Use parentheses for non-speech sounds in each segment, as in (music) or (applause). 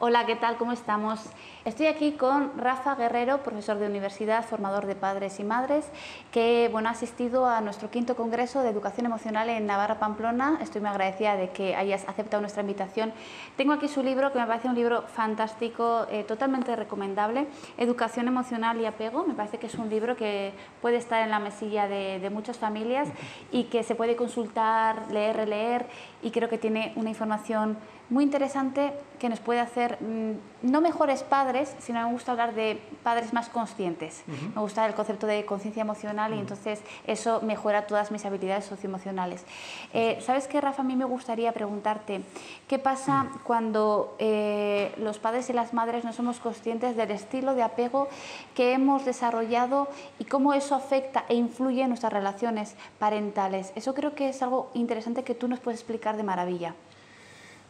Hola, ¿qué tal? ¿Cómo estamos? Estoy aquí con Rafa Guerrero, profesor de universidad, formador de padres y madres, que bueno, ha asistido a nuestro quinto Congreso de Educación Emocional en Navarra Pamplona. Estoy muy agradecida de que hayas aceptado nuestra invitación. Tengo aquí su libro, que me parece un libro fantástico, eh, totalmente recomendable, Educación Emocional y Apego. Me parece que es un libro que puede estar en la mesilla de, de muchas familias y que se puede consultar, leer, releer y creo que tiene una información muy interesante que nos puede hacer mm, no mejores padres, sino me gusta hablar de padres más conscientes. Me gusta el concepto de conciencia emocional y entonces eso mejora todas mis habilidades socioemocionales. Eh, ¿Sabes qué, Rafa? A mí me gustaría preguntarte, ¿qué pasa cuando eh, los padres y las madres no somos conscientes del estilo de apego que hemos desarrollado y cómo eso afecta e influye en nuestras relaciones parentales? Eso creo que es algo interesante que tú nos puedes explicar de maravilla.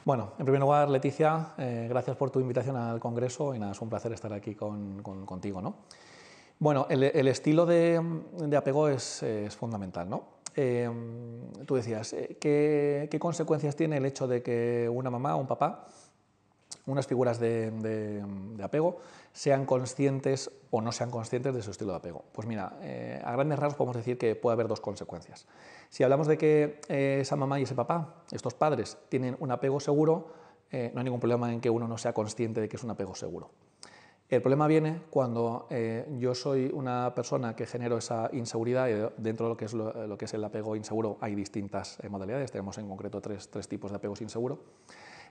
Bueno, en primer lugar, Leticia, eh, gracias por tu invitación al Congreso y nada, es un placer estar aquí contigo. Bueno, el, estilo de, apego es, fundamental. ¿no? Eh, tú decías, eh, ¿qué, consecuencias tiene el hecho de que una mamá o un papá unas figuras de, apego sean conscientes o no sean conscientes de su estilo de apego. Pues mira, eh, a grandes rasgos podemos decir que puede haber dos consecuencias. Si hablamos de que eh, esa mamá y ese papá, estos padres, tienen un apego seguro, eh, no hay ningún problema en que uno no sea consciente de que es un apego seguro. El problema viene cuando yo soy una persona que genero esa inseguridad y dentro de lo que es, lo, que es el apego inseguro hay distintas modalidades, tenemos en concreto tres, tres tipos de apegos inseguros.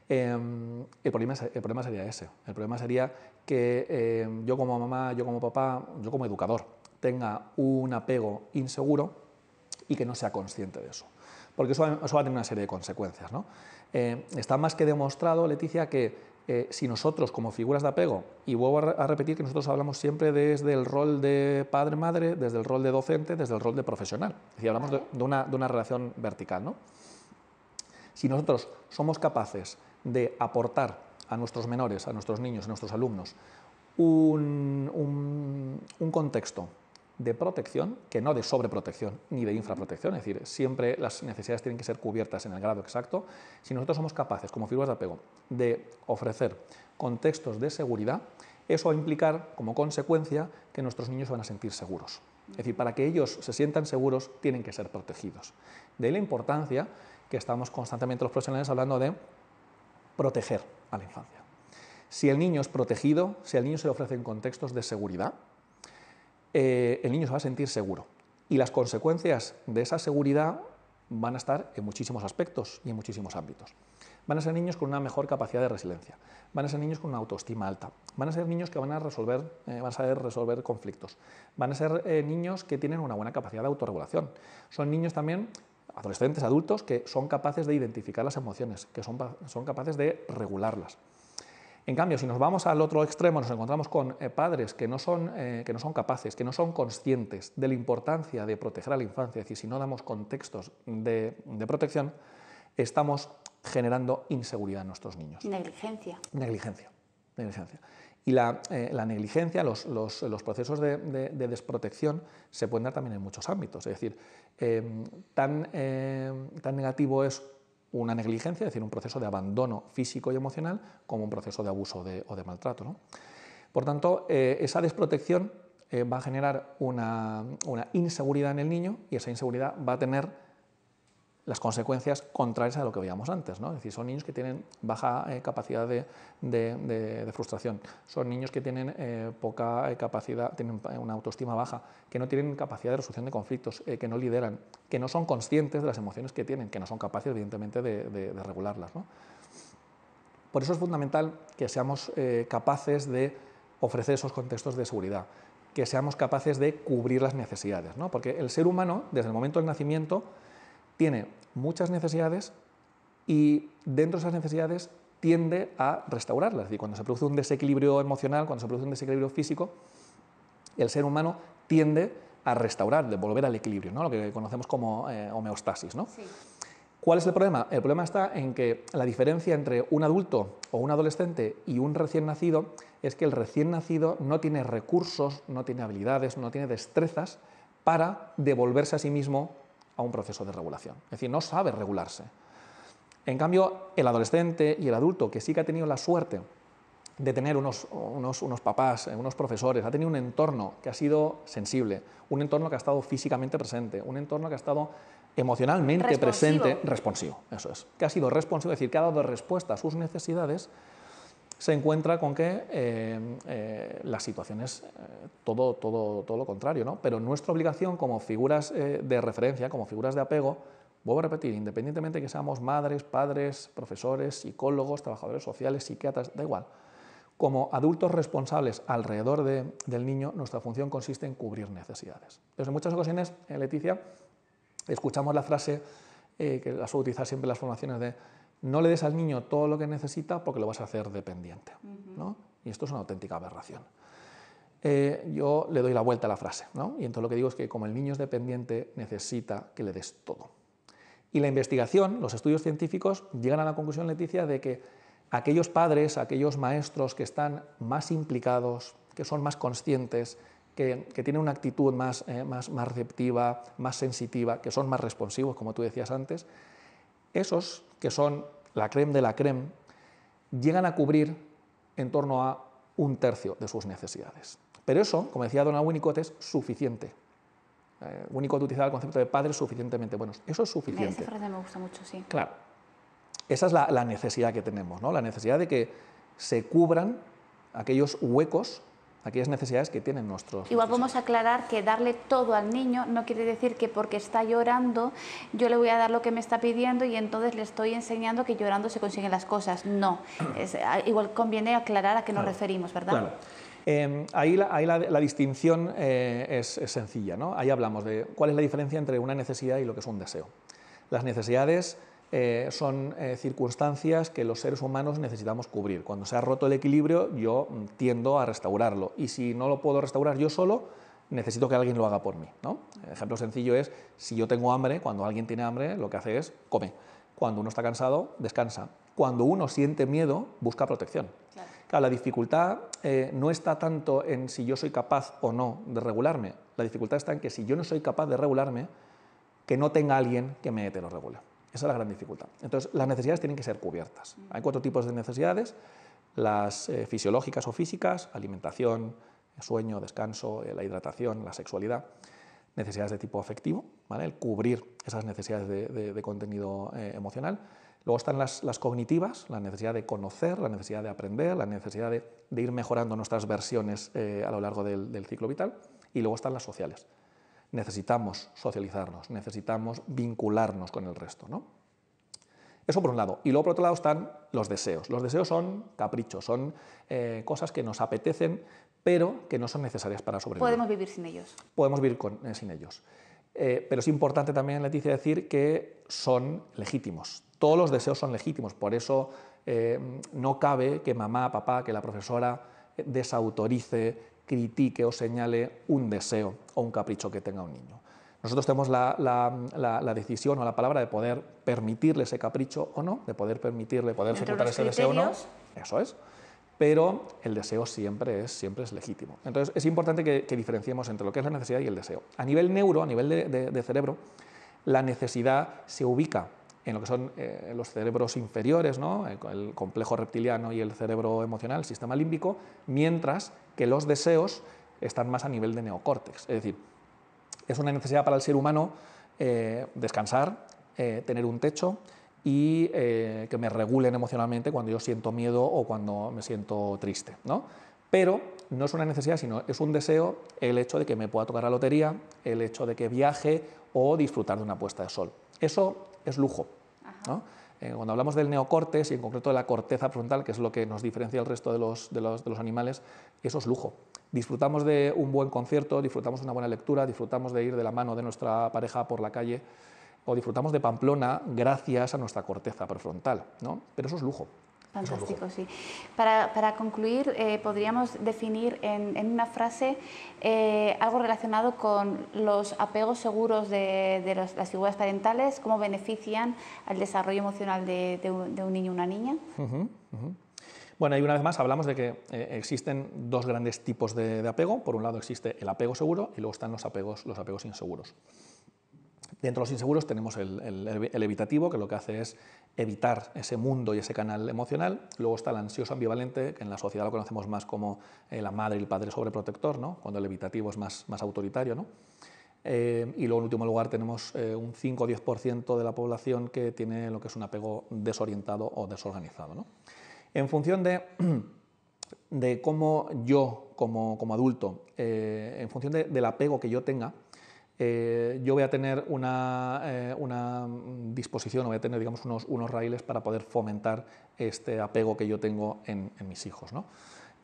Em, el, problema, sería ese. El problema sería que em, yo como mamá, yo como papá, yo como educador, tenga un apego inseguro y que no sea consciente de eso. Porque eso, va a tener una serie de consecuencias. Em, está más que demostrado, Leticia, que eh, si nosotros como figuras de apego, y vuelvo a, repetir que nosotros hablamos siempre desde el rol de padre-madre, desde el rol de docente, desde el rol de profesional. Es hablamos de, una, relación vertical. Si nosotros somos capaces de aportar a nuestros menores, a nuestros niños, a nuestros alumnos, un, contexto de protección, que no de sobreprotección ni de infraprotección, es decir, siempre las necesidades tienen que ser cubiertas en el grado exacto. Si nosotros somos capaces, como figuras de apego, de ofrecer contextos de seguridad, eso va a implicar como consecuencia que nuestros niños van a sentir seguros. Es decir, para que ellos se sientan seguros, tienen que ser protegidos. De la importancia que estamos constantemente los profesionales hablando de proteger a la infancia. Si el niño es protegido, si el niño se le en contextos de seguridad, eh, el niño se va a sentir seguro. Y las consecuencias de esa seguridad van a estar en muchísimos aspectos y en muchísimos ámbitos. Van a ser niños con una mejor capacidad de resiliencia, van a ser niños con una autoestima alta, van a ser niños que van a, resolver, eh, van a saber resolver conflictos, van a ser eh, niños que tienen una buena capacidad de autorregulación. Son niños también adolescentes, adultos, que son capaces de identificar las emociones, que son, son capaces de regularlas. En cambio, si nos vamos al otro extremo, nos encontramos con eh, padres que no, son, eh, que no son capaces, que no son conscientes de la importancia de proteger a la infancia, es decir, si no damos contextos de, de protección, estamos generando inseguridad en nuestros niños. Negligencia. Negligencia. Negligencia. Y eh, la, negligencia, los, procesos de, desprotección se pueden dar también en muchos ámbitos. Es decir, em, tan, em, tan negativo es una negligencia, es decir, un proceso de abandono físico y emocional, como un proceso de abuso o de maltrato. Por tanto, eh, esa desprotección eh, va a generar una, una inseguridad en el niño y esa inseguridad va a tener las consecuencias contrarias a lo que veíamos antes. ¿no? Es decir, son niños que tienen baja eh, capacidad de, frustración, son niños que tienen eh, poca eh, capacidad, tienen una autoestima baja, que no tienen capacidad de resolución de conflictos, que no lideran, que no son conscientes de las emociones que tienen, que no son capaces, evidentemente, de, regularlas. ¿no? Por eso es fundamental que seamos capaces de ofrecer esos contextos de seguridad, que seamos capaces de cubrir las necesidades, ¿no? porque el ser humano, desde el momento del nacimiento, tiene muchas necesidades y dentro de esas necesidades tiende a restaurarlas. Es cuando se produce un desequilibrio emocional, cuando se produce un desequilibrio físico, el ser humano tiende a restaurar, devolver volver al equilibrio, ¿no? lo que conocemos como eh, homeostasis. ¿no? ¿Cuál es el problema? El problema está en que la diferencia entre un adulto o un adolescente y un recién nacido es que el recién nacido no tiene recursos, no tiene habilidades, no tiene destrezas para devolverse a sí mismo a un proceso de regulación. Es decir, no sabe regularse. En cambio, el adolescente y el adulto que sí que ha tenido la suerte de tener unos, papás, eh, unos profesores, ha tenido un entorno que ha sido sensible, un entorno que ha estado físicamente presente, un entorno que ha estado emocionalmente presente, responsivo, eso es, que ha sido responsivo, es decir, que ha dado respuesta a sus necesidades se encuentra con que eh, eh, la situación es eh, todo, todo, todo, lo contrario, ¿no? Pero nuestra obligación como figuras de referencia, como figuras de apego, vuelvo a repetir, independientemente de que seamos madres, padres, profesores, psicólogos, trabajadores sociales, psiquiatras, da igual, como adultos responsables alrededor del niño, nuestra función consiste en cubrir necesidades. en muchas ocasiones, Leticia, escuchamos la frase que la suele utilizar siempre en las formaciones de no le des al niño todo lo que necesita porque lo vas a hacer dependiente. Y esto es una auténtica aberración. Eh, yo le doy la vuelta a la frase, ¿no? y entonces lo que digo es que como el niño es dependiente, necesita que le des todo. Y la investigación, los estudios científicos, llegan a la conclusión, Leticia, de que aquellos padres, aquellos maestros que están más implicados, que son más conscientes, que, tienen una actitud eh, más receptiva, más sensitiva, que son más responsivos, como tú decías antes, esos, que son la creme de la creme, llegan a cubrir en torno a un tercio de sus necesidades. Pero eso, como decía Donald Winnicott, es suficiente. Eh, Winnicott utilizaba el concepto de padres suficientemente buenos. Eso es suficiente. Esa frase me gusta mucho, sí. Claro. Esa es la, la necesidad que tenemos, ¿no? La necesidad de que se cubran aquellos huecos aquellas necesidades que tienen nuestros... Igual podemos aclarar que darle todo al niño no quiere decir que porque está llorando yo le voy a dar lo que me está pidiendo y entonces le estoy enseñando que llorando se consiguen las cosas. No, (clears throat) ah, igual conviene aclarar a qué nos referimos, ¿verdad? Claro. Em, ahí, la, distinción eh, es, es, sencilla, ¿no? Ahí hablamos de cuál es la diferencia entre una necesidad y lo que es un deseo. Las necesidades eh, son eh, circunstancias que los seres humanos necesitamos cubrir. Cuando se ha roto el equilibrio, yo mm, tiendo a restaurarlo. Y si no lo puedo restaurar yo solo, necesito que alguien lo haga por mí. El ejemplo sencillo es, si yo tengo hambre, cuando alguien tiene hambre, lo que hace es come. Cuando uno está cansado, descansa. Cuando uno siente miedo, busca protección. Claro, la dificultad eh, no está tanto en si yo soy capaz o no de regularme. La dificultad está en que si yo no soy capaz de regularme, que no tenga alguien que me regule. Esa es la gran dificultad. Entonces, las necesidades tienen que ser cubiertas. Hay cuatro tipos de necesidades, las eh, fisiológicas o físicas, alimentación, sueño, descanso, eh, la hidratación, la sexualidad, necesidades de tipo afectivo, ¿vale? el cubrir esas necesidades de, contenido eh, emocional. Luego están las, cognitivas, la necesidad de conocer, la necesidad de aprender, la necesidad de, ir mejorando nuestras versiones a lo largo del ciclo vital. Y luego están las sociales, necesitamos socializarnos, necesitamos vincularnos con el resto. ¿no? Eso por un lado. Y luego por otro lado están los deseos. Los deseos son caprichos, son eh, cosas que nos apetecen, pero que no son necesarias para sobrevivir. Podemos vivir sin ellos. Podemos vivir eh, sin ellos. Eh, pero es importante también, Leticia, decir que son legítimos. Todos los deseos son legítimos, por eso no cabe que mamá, papá, que la profesora desautorice critique o señale un deseo o un capricho que tenga un niño. Nosotros tenemos la, decisión o la palabra de poder permitirle ese capricho o no, de poder permitirle, poder ejecutar ese deseo o no. Eso es. Pero el deseo siempre es, siempre es legítimo. Entonces es importante que, que diferenciemos entre lo que es la necesidad y el deseo. A nivel neuro, a nivel de cerebro, la necesidad se ubica en lo que son eh, los cerebros inferiores, eh, el complejo reptiliano y el cerebro emocional, el sistema límbico, mientras que los deseos están más a nivel de neocórtex. Es decir, es una necesidad para el ser humano eh, descansar, tener un techo y que me regulen emocionalmente cuando yo siento miedo o cuando me siento triste. ¿no? Pero no es una necesidad, sino es un deseo el hecho de que me pueda tocar la lotería, el hecho de que viaje o disfrutar de una puesta de sol. Eso es lujo. Eh, cuando hablamos del neocortes y en concreto de la corteza frontal, que es lo que nos diferencia del resto de los, animales, eso es lujo. Disfrutamos de un buen concierto, disfrutamos de una buena lectura, disfrutamos de ir de la mano de nuestra pareja por la calle o disfrutamos de Pamplona gracias a nuestra corteza prefrontal. Pero eso es lujo. Fantástico, sí. Para, concluir, eh, podríamos definir en, una frase eh, algo relacionado con los apegos seguros de, las figuras parentales, cómo benefician al desarrollo emocional de, un, niño o una niña. Bueno, y una vez más hablamos de que eh, existen dos grandes tipos de, apego. Por un lado existe el apego seguro y luego están los apegos, los apegos inseguros. Dentro de los inseguros tenemos el, evitativo, que lo que hace es evitar ese mundo y ese canal emocional. Luego está el ansioso ambivalente, que en la sociedad lo conocemos más como eh, la madre y el padre sobreprotector, ¿no? cuando el evitativo es más, más autoritario. Eh, y luego, en último lugar, tenemos eh, un 5 o 10% de la población que tiene lo que es un apego desorientado o desorganizado. En función de, (clears throat) de cómo yo, como, adulto, en función del apego que yo tenga, eh, yo voy a tener una, eh, mm, disposición, voy a tener unos, unos raíles para poder fomentar este apego que yo tengo en, mis hijos. ¿no?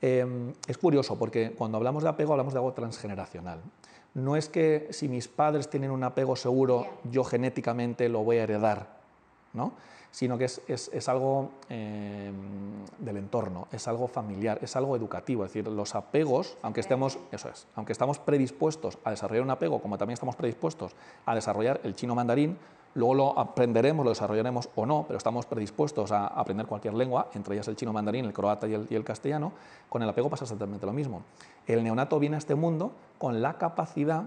Em, es curioso porque cuando hablamos de apego hablamos de algo transgeneracional. No es que si mis padres tienen un apego seguro, yo genéticamente lo voy a heredar sino que es, algo em, del entorno, es algo familiar, es algo educativo, es decir, los apegos, aunque estemos, eso es, aunque estamos predispuestos a desarrollar un apego, como también estamos predispuestos a desarrollar el chino mandarín, luego lo aprenderemos, lo desarrollaremos o no, pero estamos predispuestos a aprender cualquier lengua, entre ellas el chino mandarín, el croata y el, castellano, con el apego pasa exactamente lo mismo. El neonato viene a este mundo con la capacidad,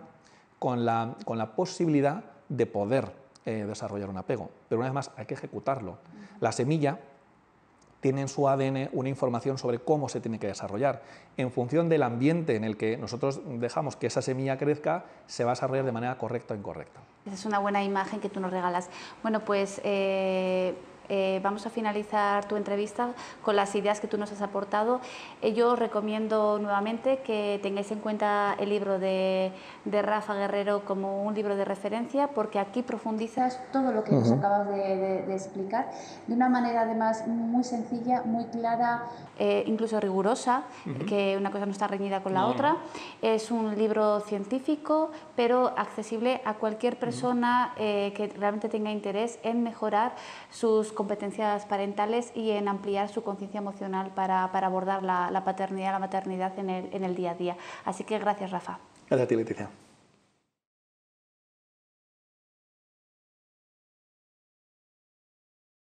con la, con la posibilidad de poder eh, desarrollar un apego. Pero una vez más, hay que ejecutarlo. La semilla tiene en su ADN una información sobre cómo se tiene que desarrollar. En función del ambiente en el que nosotros dejamos que esa semilla crezca, se va a desarrollar de manera correcta o incorrecta. Esa es una buena imagen que tú nos regalas. Bueno, pues... Eh, eh, vamos a finalizar tu entrevista con las ideas que tú nos has aportado. Eh, yo os recomiendo nuevamente que tengáis en cuenta el libro de, Rafa Guerrero como un libro de referencia, porque aquí profundizas todo lo que nos acabas de, explicar de una manera además muy sencilla, muy clara, eh, incluso rigurosa, que una cosa no está reñida con la otra. Es un libro científico, pero accesible a cualquier persona que realmente tenga interés en mejorar sus competencias parentales y en ampliar su conciencia emocional para, abordar la, paternidad, la maternidad en el, en el día a día. Así que gracias, Rafa. Gracias a ti, Leticia.